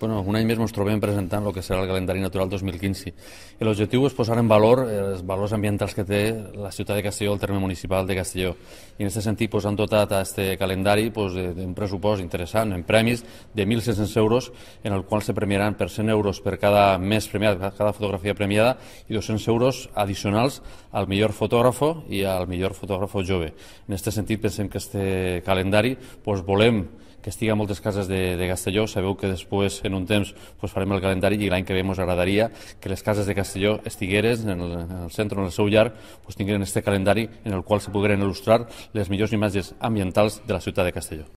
Bueno, un any més ens trobem presentant el que serà el calendari natural 2015 l'objectiu és posar en valor eh, els valors ambientals que té la ciutat de Castelló, el terme municipal de Castelló. I en aquest sentit pues, han dotat a aquest calendari pues, eh, un pressupost interessant en premis de 1.600 euros en el qual se premiaran per 100 euros per cada mes premiat, cada fotografia premiada i 200 euros addicionals al millor fotògraf i al millor fotògraf jove. En aquest sentit pensem que aquest calendari pues, volem que estigui a moltes cases de, de Castelló. Sabeu que després, en un temps, pues, farem el calendari i l'any que ve ens agradaria que les cases de Castelló estigueres en el, en el centre, en el seu llarg, pues, tinguin aquest calendari en el qual se pogueren il·lustrar les millors imatges ambientals de la ciutat de Castelló.